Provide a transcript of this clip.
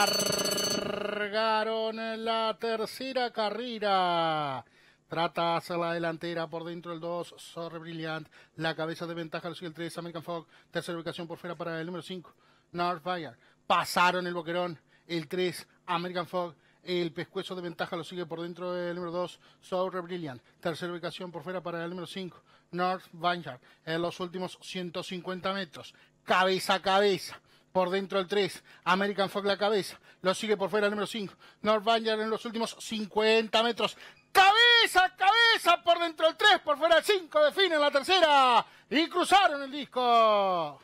Cargaron la tercera carrera. Trata hacer la delantera, por dentro del 2, Sorry Brilliant. La cabeza de ventaja lo sigue el 3, American Fog Tercera ubicación por fuera para el número 5, North Fire. Pasaron el boquerón, el 3, American Fog El pescuezo de ventaja lo sigue por dentro del número 2, Sobre Brilliant. Tercera ubicación por fuera para el número 5, North Vanguard. En los últimos 150 metros, cabeza a cabeza por dentro el 3, American Fox la cabeza, lo sigue por fuera el número 5, Banger en los últimos 50 metros, cabeza, cabeza por dentro el 3, por fuera el 5, en la tercera y cruzaron el disco.